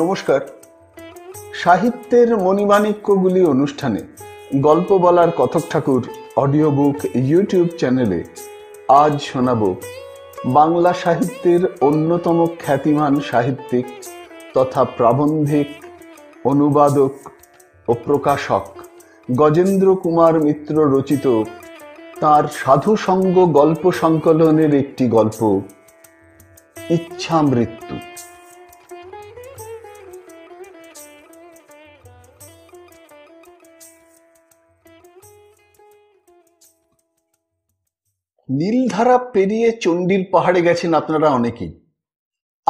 নমস্কার সাহিত্যের মণিমাণিক্যগুলি অনুষ্ঠানে গল্প বলার কথক ঠাকুর অডিও বুক ইউটিউব চ্যানেলে আজ শোনাব বাংলা সাহিত্যের অন্যতম খ্যাতিমান সাহিত্যিক তথা প্রাবন্ধিক অনুবাদক ও প্রকাশক গজেন্দ্র কুমার মিত্র রচিত তার সাধুসঙ্গ গল্প সংকলনের একটি গল্প ইচ্ছা মৃত্যু নীলধারা পেরিয়ে চণ্ডীর পাহাড়ে গেছেন আপনারা অনেকেই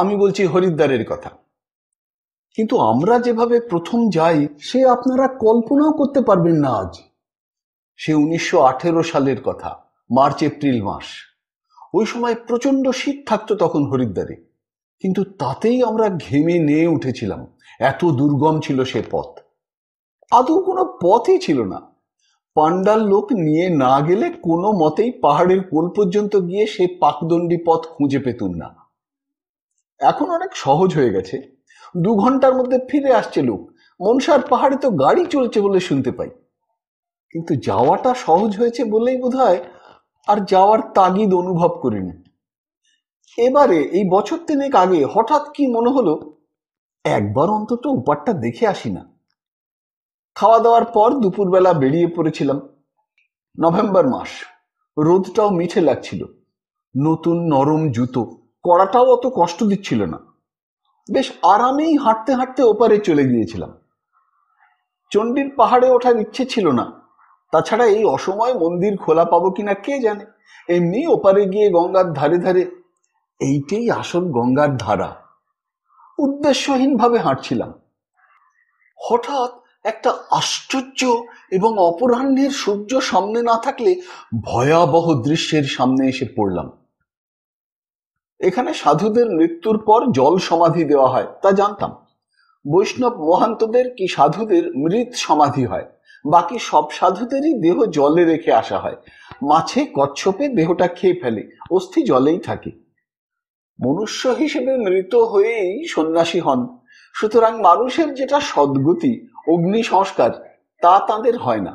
আমি বলছি হরিদ্বারের কথা কিন্তু আমরা যেভাবে প্রথম যাই সে আপনারা কল্পনাও করতে পারবেন না আজ সে উনিশশো সালের কথা মার্চ এপ্রিল মাস ওই সময় প্রচণ্ড শীত থাকতো তখন হরিদ্বারে কিন্তু তাতেই আমরা ঘেমে নিয়ে উঠেছিলাম এত দুর্গম ছিল সে পথ আদৌ কোনো পথই ছিল না পাণ্ডার লোক নিয়ে না গেলে কোনো মতেই পাহাড়ের কোল পর্যন্ত গিয়ে সে পাকদণ্ডী পথ খুঁজে পেতুন না এখন অনেক সহজ হয়ে গেছে দু ঘন্টার মধ্যে ফিরে আসছে লোক মনসার পাহাড়ে তো গাড়ি চলছে বলে শুনতে পাই কিন্তু যাওয়াটা সহজ হয়েছে বলেই বোধ আর যাওয়ার তাগিদ অনুভব করিনি এবারে এই বছর তিনেক আগে হঠাৎ কি মনে হলো একবার অন্তত উপারটা দেখে আসি না খাওয়া দাওয়ার পর দুপুরবেলা বেরিয়ে পড়েছিলাম নভেম্বর মাস রোদটাও মিঠে লাগছিল নতুন নরম জুতো কড়াটাও অত কষ্ট দিচ্ছিল না বেশ আরামেই হাঁটতে হাঁটতে ওপারে চলে গিয়েছিলাম চণ্ডীর পাহাড়ে ওঠার ইচ্ছে ছিল না তাছাড়া এই অসময় মন্দির খোলা পাবো কিনা কে জানে এমনি ওপারে গিয়ে গঙ্গার ধারে ধারে এইটাই আসল গঙ্গার ধারা উদ্দেশ্যহীনভাবে হাঁটছিলাম হঠাৎ একটা আশ্চর্য এবং অপরাহ্নের সূর্য সামনে না থাকলে ভয়াবহ দৃশ্যের সামনে এসে পড়লাম এখানে সাধুদের মৃত্যুর পর জল সমাধি দেওয়া হয় তা জানতাম বৈষ্ণব মহান্তদের কি সাধুদের মৃত সমাধি হয় বাকি সব সাধুদেরই দেহ জলে রেখে আসা হয় মাছে কচ্ছপে দেহটা খেয়ে ফেলে অস্থি জলেই থাকে মনুষ্য হিসেবে মৃত হয়েই সন্ন্যাসী হন সুতরাং মানুষের যেটা সদ্গতি অগ্নি সংস্কার তা তাদের হয় না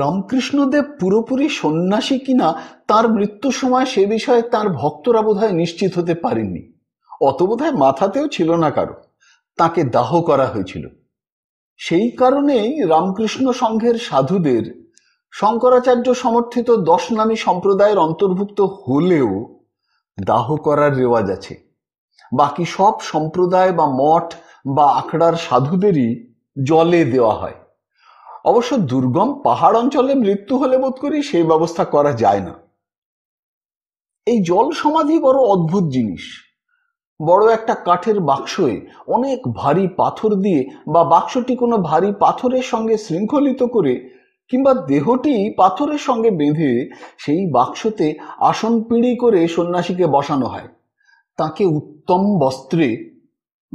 রামকৃষ্ণদেব পুরোপুরি সন্ন্যাসী কিনা তার মৃত্যুর সময় সে বিষয়ে তার ভক্তরা বোধহয় নিশ্চিত হতে পারেননি অত বোধহয় মাথাতেও ছিল না কারো তাকে দাহ করা হয়েছিল সেই কারণেই রামকৃষ্ণ সংঘের সাধুদের শঙ্করাচার্য সমর্থিত দশনামী সম্প্রদায়ের অন্তর্ভুক্ত হলেও দাহ করার রেওয়াজ আছে বাকি সব সম্প্রদায় বা মঠ বা আখড়ার সাধুদেরই জলে দেওয়া হয় অবশ্য দুর্গম পাহাড় অঞ্চলে মৃত্যু হলে বোধ করি সেই ব্যবস্থা করা যায় না এই জল সমাধি বড় অদ্ভুত জিনিস বড় একটা কাঠের বাক্সয়ে অনেক ভারী পাথর দিয়ে বা বাক্সটি কোনো ভারী পাথরের সঙ্গে শৃঙ্খলিত করে কিংবা দেহটি পাথরের সঙ্গে বেঁধে সেই বাক্সতে আসন পিঁড়ি করে সন্ন্যাসীকে বসানো হয় তাকে উত্তম বস্ত্রে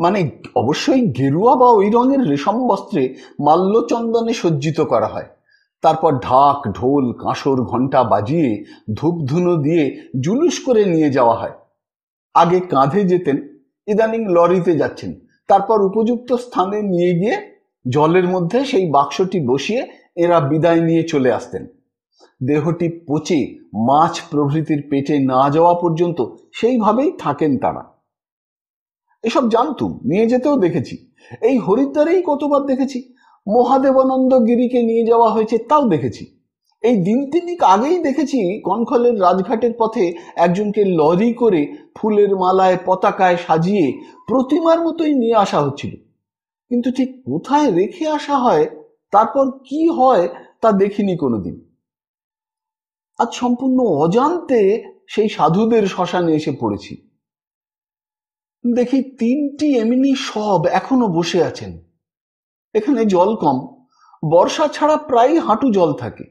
মানে অবশ্যই গেরুয়া বা ওই রঙের রেশম বস্ত্রে মাল্যচন্দনে সজ্জিত করা হয় তারপর ঢাক ঢোল কাঁসর ঘণ্টা বাজিয়ে ধূপধুনো দিয়ে জুলুস করে নিয়ে যাওয়া হয় আগে কাঁধে যেতেন ইদানিং লরিতে যাচ্ছেন তারপর উপযুক্ত স্থানে নিয়ে গিয়ে জলের মধ্যে সেই বাক্সটি বসিয়ে এরা বিদায় নিয়ে চলে আসতেন দেহটি পচে মাছ প্রভৃতির পেটে না যাওয়া পর্যন্ত সেইভাবেই থাকেন তারা এসব জানতুম নিয়ে যেতেও দেখেছি এই হরিদ্বারেই কতবার দেখেছি মহাদেবানন্দ গিরিকে নিয়ে যাওয়া হয়েছে তাও দেখেছি এই দিন তিনিক আগেই দেখেছি কনখলের রাজঘাটের পথে একজনকে লরি করে ফুলের মালায় পতাকায় সাজিয়ে প্রতিমার মতোই নিয়ে আসা হচ্ছিল কিন্তু ঠিক কোথায় রেখে আসা হয় তারপর কি হয় তা দেখিনি কোনোদিন আজ সম্পূর্ণ অজান্তে সেই সাধুদের শ্মশানে এসে পড়েছি দেখি তিনটি এমনি সব এখনো বসে আছেন এখানে জল কম বর্ষা ছাড়া প্রায় হাঁটু জল থাকে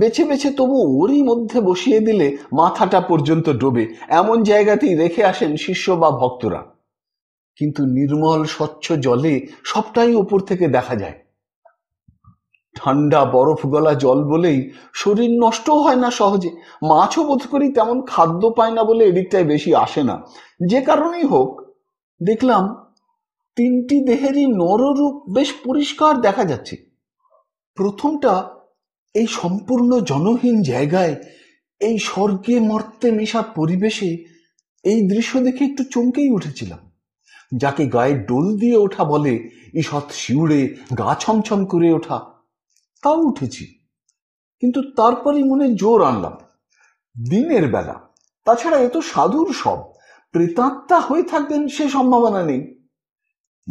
বেছে বেছে তবু ওরই মধ্যে বসিয়ে দিলে মাথাটা পর্যন্ত ডোবে এমন জায়গাতেই রেখে আসেন শিষ্য বা ভক্তরা কিন্তু নির্মল স্বচ্ছ জলে সবটাই ওপর থেকে দেখা যায় ঠান্ডা বরফ গলা জল বলেই শরীর নষ্ট হয় না সহজে মাছও বোধ করি তেমন খাদ্য পায় না বলে এদিকটায় বেশি আসে না যে কারণেই হোক দেখলাম তিনটি দেহেরই নররূপ বেশ পরিষ্কার দেখা যাচ্ছে প্রথমটা এই সম্পূর্ণ জনহীন জায়গায় এই স্বর্গে মর্তে মেশা পরিবেশে এই দৃশ্য দেখে একটু চমকেই উঠেছিলাম যাকে গায়ে ডোল দিয়ে ওঠা বলে ঈষৎ শিউড়ে গা ছমছম করে ওঠা তাও উঠেছি কিন্তু তারপরই মনে জোর আনলাম দিনের বেলা তাছাড়া এ তো সাধুর সব প্রেতাত্মা হয়ে থাকবেন সে সম্ভাবনা নেই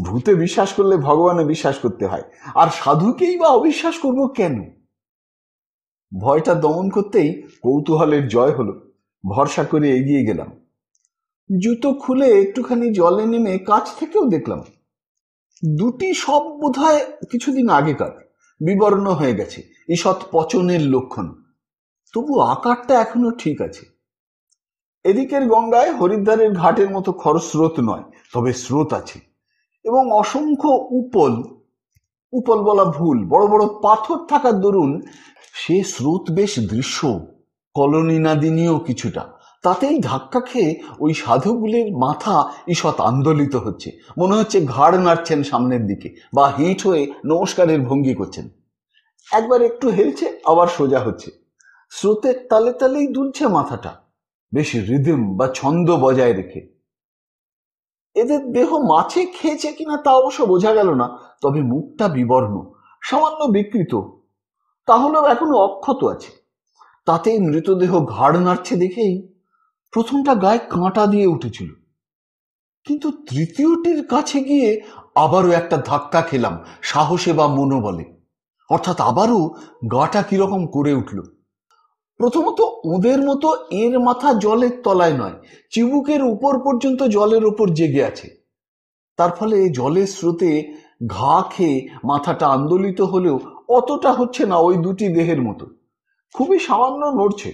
ভূতে বিশ্বাস করলে ভগবানে বিশ্বাস করতে হয় আর সাধুকেই বা অবিশ্বাস করব কেন ভয়টা দমন করতেই কৌতূহলের জয় হলো ভরসা করে এগিয়ে গেলাম জুতো খুলে একটুখানি জলে নেমে কাছ থেকেও দেখলাম দুটি সব বোধ হয় কিছুদিন আগেকার বিবর্ণ হয়ে গেছে ঈষৎ পচনের লক্ষণ তবু আকারটা এখনো ঠিক আছে এদিকের গঙ্গায় হরিদ্বারের ঘাটের মতো খরস্রোত নয় তবে স্রোত আছে এবং অসংখ্য উপল উপল বলা ভুল বড় বড় পাথর থাকার দরুন সে স্রোত বেশ দৃশ্য কলোনিনাদিনীয় কিছুটা তাতেই ধাক্কা খেয়ে ওই সাধুগুলির মাথা ঈষৎ আন্দোলিত হচ্ছে মনে হচ্ছে ঘাড় নাড়ছেন সামনের দিকে বা হিট হয়ে নমস্কারের ভঙ্গি করছেন একবার একটু হেলছে আবার সোজা হচ্ছে স্রোতের তালে তালেই দুলছে মাথাটা বেশি রিদম বা ছন্দ বজায় রেখে এদের দেহ মাছে খেয়েছে কিনা তা অবশ্য বোঝা গেল না তবে মুখটা বিবর্ণ সামান্য বিকৃত তাহলেও এখনো অক্ষত আছে তাতেই মৃতদেহ ঘাড় নাড়ছে দেখেই প্রথমটা গায়ে কাঁটা দিয়ে উঠেছিল কিন্তু তৃতীয়টির কাছে গিয়ে আবারও একটা ধাক্কা খেলাম সাহসে বা মনোবলে অর্থাৎ আবারও গাটা কিরকম করে উঠল প্রথমত ওদের মতো এর মাথা জলের তলায় নয় চিবুকের উপর পর্যন্ত জলের উপর জেগে আছে তার ফলে জলের স্রোতে ঘা খেয়ে মাথাটা আন্দোলিত হলেও অতটা হচ্ছে না ওই দুটি দেহের মতো খুবই সামান্য নড়ছে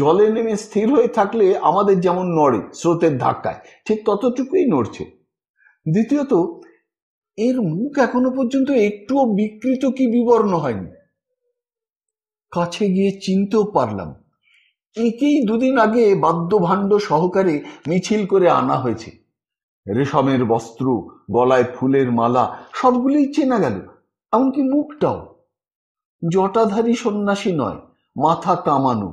জলে নেমে স্থির হয়ে থাকলে আমাদের যেমন নড়ে স্রোতের ধাক্কায় ঠিক ততটুকুই নড়ছে দ্বিতীয়ত এর মুখ এখনো পর্যন্ত একটুও বিকৃত কি বিবর্ণ হয়নি কাছে গিয়ে চিনতেও পারলাম একেই দুদিন আগে বাদ্যভাণ্ড সহকারে মিছিল করে আনা হয়েছে রেশমের বস্ত্র গলায় ফুলের মালা সবগুলোই চেনা গেল এমনকি মুখটাও জটাধারী সন্ন্যাসী নয় মাথা কামানো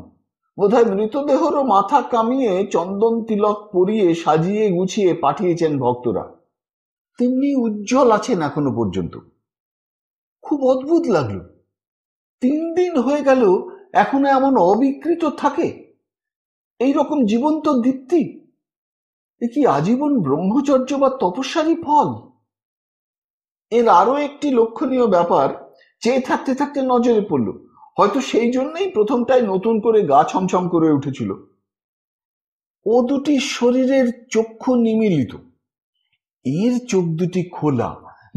বোধহয় মৃতদেহরও মাথা কামিয়ে চন্দন তিলক পরিয়ে সাজিয়ে গুছিয়ে পাঠিয়েছেন ভক্তরা তেমনি উজ্জ্বল আছেন এখনো পর্যন্ত খুব অদ্ভুত লাগলো তিন দিন হয়ে গেল এখনো এমন অবিকৃত থাকে এই রকম জীবন্ত দীপ্তি এ কি আজীবন ব্রহ্মচর্য বা তপস্যারই ফল এর আরো একটি লক্ষণীয় ব্যাপার চেয়ে থাকতে থাকতে নজরে পড়ল হয়তো সেই জন্যই প্রথমটায় নতুন করে গা ছমছম করে উঠেছিল ও দুটি শরীরের চক্ষু নিমিলিত এর চোখ দুটি খোলা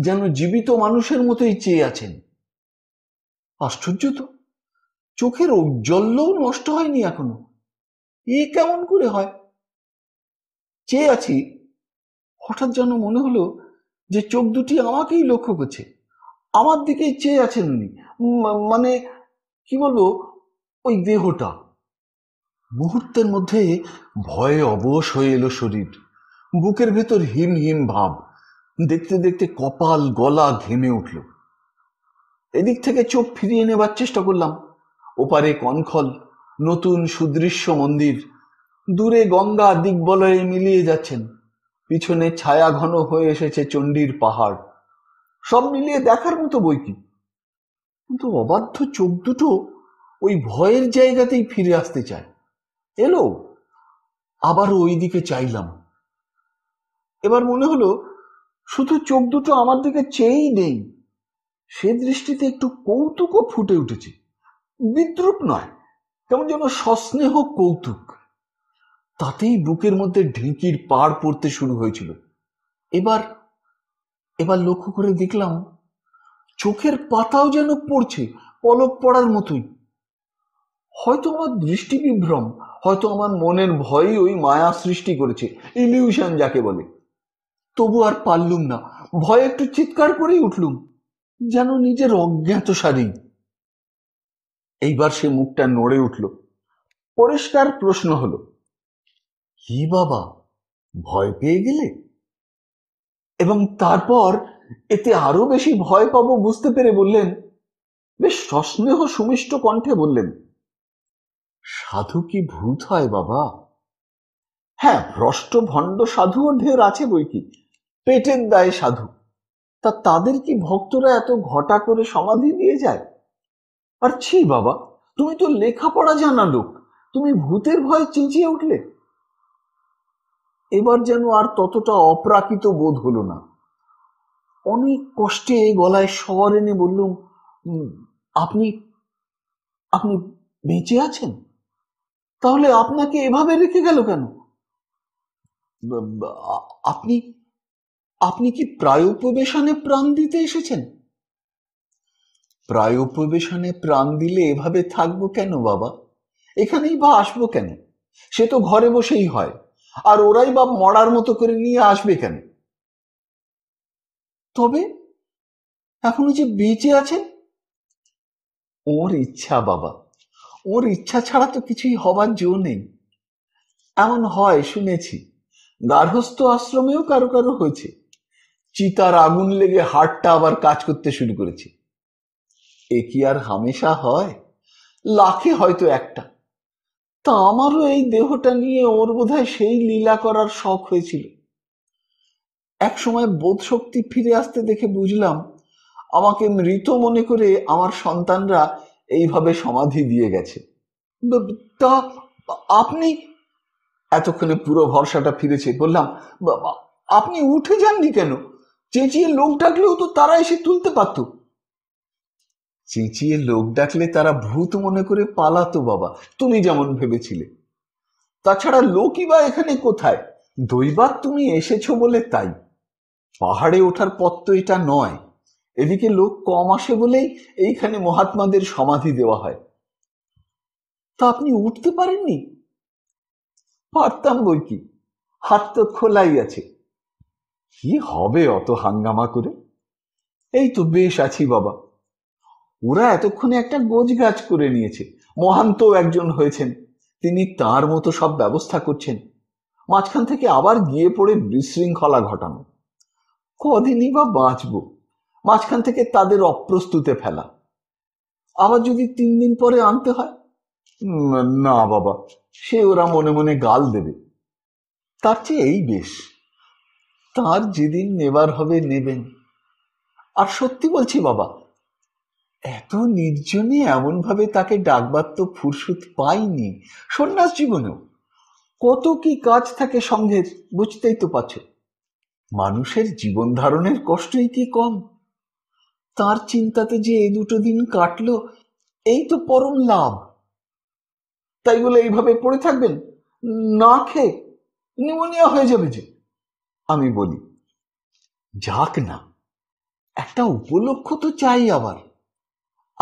যেন জীবিত মানুষের মতোই চেয়ে আছেন আশ্চর্য তো চোখের ঔজ্জ্বল্যও নষ্ট হয়নি এখনো এ কেমন করে হয় চেয়ে আছি হঠাৎ যেন মনে হলো যে চোখ দুটি আমাকেই লক্ষ্য করছে আমার দিকেই চেয়ে আছেন উনি মানে কি বলবো ওই দেহটা মুহূর্তের মধ্যে ভয়ে অবশ হয়ে এলো শরীর বুকের ভেতর হিম হিম ভাব দেখতে দেখতে কপাল গলা ঘেমে উঠল এদিক থেকে চোখ ফিরিয়ে নেবার চেষ্টা করলাম ওপারে কনখল নতুন সুদৃশ্য মন্দির দূরে গঙ্গা দিগ্বলয়ে মিলিয়ে যাচ্ছেন পিছনে ছায়া ঘন হয়ে এসেছে চণ্ডীর পাহাড় সব মিলিয়ে দেখার মতো বই কি কিন্তু অবাধ্য চোখ দুটো ওই ভয়ের জায়গাতেই ফিরে আসতে চায় এলো আবারও ওই দিকে চাইলাম এবার মনে হলো শুধু চোখ দুটো আমার দিকে চেয়েই নেই সে দৃষ্টিতে একটু কৌতুকও ফুটে উঠেছে বিদ্রুপ নয় কেমন যেন সস্নেহ কৌতুক তাতেই বুকের মধ্যে ঢেঁকির পাড় পড়তে শুরু হয়েছিল এবার এবার লক্ষ্য করে দেখলাম চোখের পাতাও যেন পড়ছে পলক পড়ার মতোই হয়তো আমার দৃষ্টি বিভ্রম হয়তো আমার মনের ভয়ই ওই মায়া সৃষ্টি করেছে ইলিউশন যাকে বলে তবু আর পারলুম না ভয় একটু চিৎকার করেই উঠলুম যেন নিজের অজ্ঞাত স্বাধীন এইবার সে মুখটা নড়ে উঠল পরিষ্কার প্রশ্ন হল কি বাবা ভয় পেয়ে গেলে এবং তারপর এতে আরো বেশি ভয় পাবো বুঝতে পেরে বললেন বেশ সস্নেহ সুমিষ্ট কণ্ঠে বললেন সাধু কি ভূত হয় বাবা হ্যাঁ ভ্রষ্ট ভণ্ড সাধু ঢের আছে বই কি পেটের দায় সাধু তা তাদের কি ভক্তরা এত ঘটা করে সমাধি দিয়ে যায় আর ছি বাবা তুমি তো লেখাপড়া জানা লোক তুমি ভূতের ভয় চেঁচিয়ে উঠলে এবার যেন আর ততটা অপ্রাকৃত বোধ হলো না অনেক কষ্টে গলায় স্বর এনে বললুম আপনি আপনি বেঁচে আছেন তাহলে আপনাকে এভাবে রেখে গেল কেন আপনি আপনি কি উপবেশনে প্রাণ দিতে এসেছেন উপবেশনে প্রাণ দিলে এভাবে থাকবো কেন বাবা এখানেই বা আসবো কেন সে তো ঘরে বসেই হয় আর ওরাই বা মরার মতো করে নিয়ে আসবে কেন তবে এখনো যে বেঁচে আছে ওর ইচ্ছা বাবা ওর ইচ্ছা ছাড়া তো কিছুই হবার জো নেই এমন হয় শুনেছি গার্হস্থ আশ্রমেও কারো কারো হয়েছে চিতার আগুন লেগে হাড়টা আবার কাজ করতে শুরু করেছে এ কি আর হামেশা হয় লাখে হয়তো একটা তা আমারও এই দেহটা নিয়ে ওর বোধহয় সেই লীলা করার শখ হয়েছিল একসময় শক্তি ফিরে আসতে দেখে বুঝলাম আমাকে মৃত মনে করে আমার সন্তানরা এইভাবে সমাধি দিয়ে গেছে তা আপনি এতক্ষণে পুরো ভরসাটা ফিরেছে বললাম আপনি উঠে যাননি কেন চেঁচিয়ে লোক ডাকলেও তো তারা এসে তুলতে পারত চেঁচিয়ে লোক ডাকলে তারা ভূত মনে করে পালাতো বাবা তুমি যেমন ভেবেছিলে তাছাড়া লোকই বা এখানে কোথায় দৈবাত তুমি এসেছো বলে তাই পাহাড়ে ওঠার পথ তো এটা নয় এদিকে লোক কম আসে বলেই এইখানে মহাত্মাদের সমাধি দেওয়া হয় তা আপনি উঠতে পারেননি পারতাম বই কি হাত তো খোলাই আছে কি হবে অত হাঙ্গামা করে এই তো বেশ আছি বাবা ওরা এতক্ষণে একটা গোজ গাছ করে নিয়েছে মহান্ত একজন হয়েছেন তিনি তার মতো সব ব্যবস্থা করছেন মাঝখান থেকে আবার গিয়ে পড়ে বিশৃঙ্খলা ঘটানো কদিনই বা বাঁচব মাঝখান থেকে তাদের অপ্রস্তুতে ফেলা আবার যদি তিন দিন পরে আনতে হয় না বাবা সে ওরা মনে মনে গাল দেবে তার চেয়ে এই বেশ তার যেদিন নেবার হবে নেবেন আর সত্যি বলছি বাবা এত নির্জনে এমনভাবে তাকে ডাকবার তো ফুরসুত পাইনি সন্ন্যাস জীবনেও কত কি কাজ থাকে সঙ্ঘের বুঝতেই তো পারছো মানুষের জীবন ধারণের কষ্টই কি কম তার চিন্তাতে যে এই দুটো দিন কাটল এই তো পরম লাভ তাই বলে এইভাবে পড়ে থাকবেন না খেয়ে নিউমোনিয়া হয়ে যাবে যে আমি বলি যাক না একটা উপলক্ষ তো চাই আবার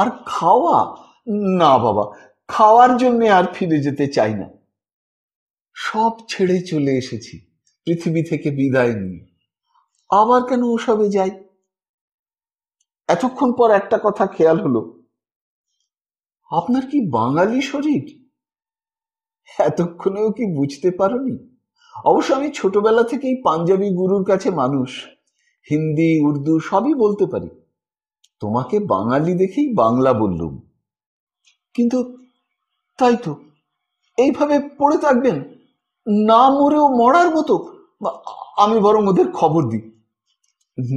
আর খাওয়া না বাবা খাওয়ার জন্য আর ফিরে যেতে চাই না সব ছেড়ে চলে এসেছি পৃথিবী থেকে বিদায় নিয়ে আবার কেন ওসবে যাই এতক্ষণ পর একটা কথা খেয়াল হলো আপনার কি বাঙালি শরীর এতক্ষণেও কি বুঝতে পারি অবশ্য আমি ছোটবেলা থেকেই পাঞ্জাবি গুরুর কাছে মানুষ হিন্দি উর্দু সবই বলতে পারি তোমাকে বাঙালি দেখেই বাংলা বললুম কিন্তু তাই তো এইভাবে পড়ে থাকবেন না মরেও মরার মতো আমি বরং ওদের খবর দিই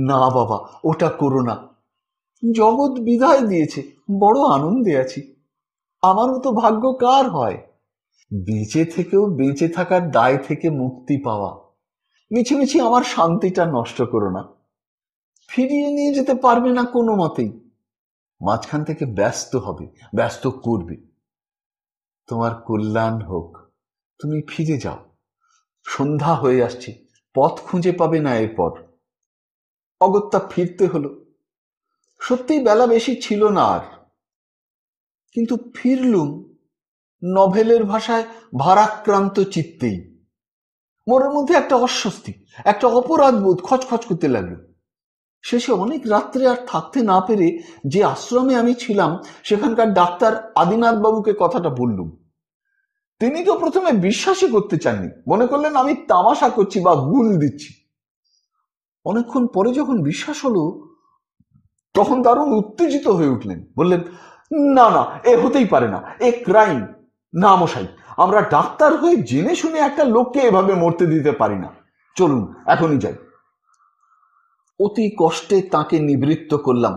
না বাবা ওটা করো না জগৎ বিদায় দিয়েছে বড় আনন্দে আছি আমার মতো ভাগ্য কার হয় বেঁচে থেকেও বেঁচে থাকার দায় থেকে মুক্তি পাওয়া মিছি আমার শান্তিটা নষ্ট করো না ফিরিয়ে নিয়ে যেতে পারবে না কোনো মতেই মাঝখান থেকে ব্যস্ত হবে ব্যস্ত করবে তোমার কল্যাণ হোক তুমি ফিরে যাও সন্ধ্যা হয়ে আসছে পথ খুঁজে পাবে না এরপর অগত্যা ফিরতে হলো সত্যিই বেলা বেশি ছিল না আর কিন্তু ফিরলুম নভেলের ভাষায় ভারাক্রান্ত চিত্তেই মনের মধ্যে একটা অস্বস্তি একটা অপরাধ বোধ খচখচ করতে লাগলো শেষে অনেক রাত্রে আর থাকতে না পেরে যে আশ্রমে আমি ছিলাম সেখানকার ডাক্তার আদিনাথবাবুকে কথাটা বললুম তিনি তো প্রথমে বিশ্বাসই করতে চাননি মনে করলেন আমি তামাশা করছি বা গুল দিচ্ছি অনেকক্ষণ পরে যখন বিশ্বাস হলো তখন দারুণ উত্তেজিত হয়ে উঠলেন বললেন না না এ হতেই পারে না এ ক্রাইম না মশাই আমরা ডাক্তার হয়ে জেনে শুনে একটা লোককে এভাবে মরতে দিতে পারি না চলুন এখনই যাই অতি কষ্টে তাকে নিবৃত্ত করলাম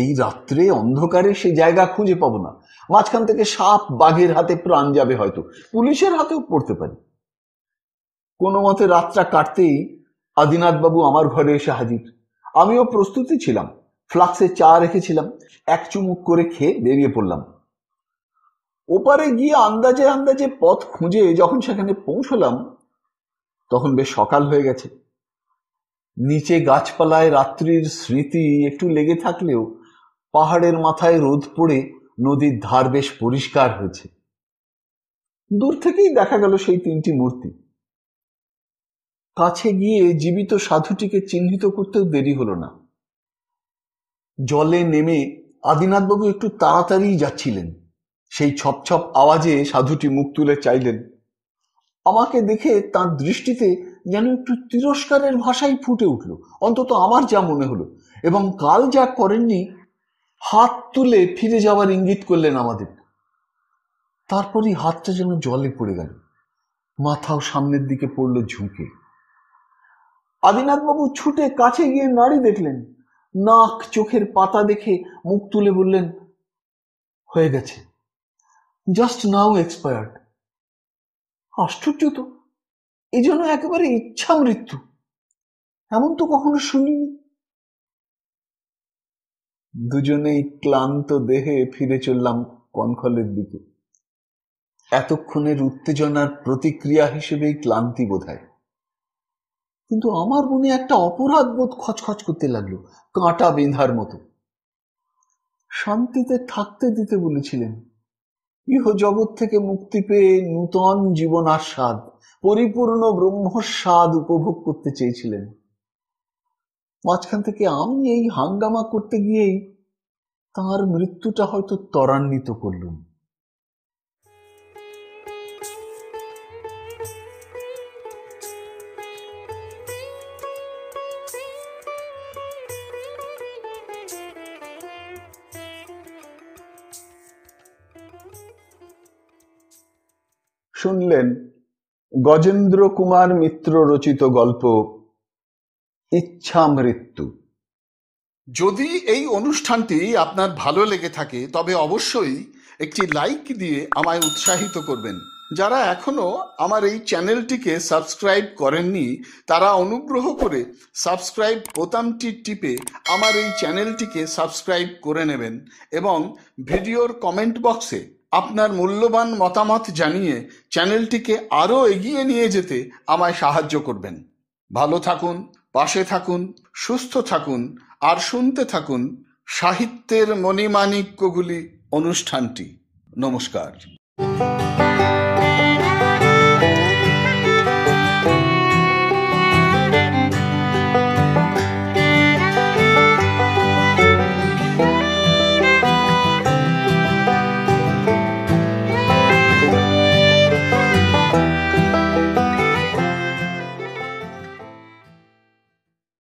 এই রাত্রে অন্ধকারে সে জায়গা খুঁজে পাবো না মাঝখান থেকে সাপ বাঘের হাতে প্রাণ যাবে হয়তো পুলিশের হাতেও পড়তে পারি কোনো মতে রাতটা কাটতেই আদিনাথবাবু আমার ঘরে এসে হাজির আমিও প্রস্তুতি ছিলাম ফ্লাক্সে চা রেখেছিলাম এক চুমুক করে খেয়ে বেরিয়ে পড়লাম ওপারে গিয়ে আন্দাজে আন্দাজে পথ খুঁজে যখন সেখানে পৌঁছলাম তখন বেশ সকাল হয়ে গেছে নিচে গাছপালায় রাত্রির স্মৃতি একটু লেগে থাকলেও পাহাড়ের মাথায় রোদ পড়ে নদীর ধার বেশ পরিষ্কার হয়েছে দূর থেকেই দেখা গেল সেই তিনটি মূর্তি কাছে গিয়ে জীবিত সাধুটিকে চিহ্নিত করতেও দেরি হলো না জলে নেমে আদিনাথবাবু একটু তাড়াতাড়ি যাচ্ছিলেন সেই ছপছপ আওয়াজে সাধুটি মুখ তুলে চাইলেন আমাকে দেখে তার দৃষ্টিতে যেন একটু তিরস্কারের ভাষাই ফুটে উঠল অন্তত আমার যা মনে হলো এবং কাল যা করেননি হাত তুলে ফিরে যাওয়ার ইঙ্গিত করলেন আমাদের তারপরই হাতটা যেন জলে পড়ে গেল মাথাও সামনের দিকে পড়লো ঝুঁকে আদিনাথবাবু ছুটে কাছে গিয়ে নাড়ি দেখলেন নাক চোখের পাতা দেখে মুখ তুলে বললেন হয়ে গেছে জাস্ট নাও এক্সপায়ার্ড আশ্চর্য তো এই জন্য একেবারে ইচ্ছা মৃত্যু এমন তো কখনো শুনিনি দুজনেই ক্লান্ত দেহে ফিরে চললাম কনখলের দিকে এতক্ষণের উত্তেজনার প্রতিক্রিয়া হিসেবেই ক্লান্তি বোধ হয় কিন্তু আমার মনে একটা অপরাধ বোধ খচখচ করতে লাগলো কাঁটা বেঁধার মতো শান্তিতে থাকতে দিতে বলেছিলেন ইহ জগৎ থেকে মুক্তি পেয়ে নূতন জীবন আস্বাদ পরিপূর্ণ ব্রহ্মস্বাদ উপভোগ করতে চেয়েছিলেন মাঝখান থেকে আমি এই হাঙ্গামা করতে গিয়েই তার মৃত্যুটা হয়তো ত্বরান্বিত করলুম শুনলেন গজেন্দ্র কুমার মিত্র রচিত গল্প ইচ্ছা মৃত্যু যদি এই অনুষ্ঠানটি আপনার ভালো লেগে থাকে তবে অবশ্যই একটি লাইক দিয়ে আমায় উৎসাহিত করবেন যারা এখনো আমার এই চ্যানেলটিকে সাবস্ক্রাইব করেননি তারা অনুগ্রহ করে সাবস্ক্রাইব বোতামটি টিপে আমার এই চ্যানেলটিকে সাবস্ক্রাইব করে নেবেন এবং ভিডিওর কমেন্ট বক্সে আপনার মূল্যবান মতামত জানিয়ে চ্যানেলটিকে আরও এগিয়ে নিয়ে যেতে আমায় সাহায্য করবেন ভালো থাকুন পাশে থাকুন সুস্থ থাকুন আর শুনতে থাকুন সাহিত্যের মণিমাণিক্যগুলি অনুষ্ঠানটি নমস্কার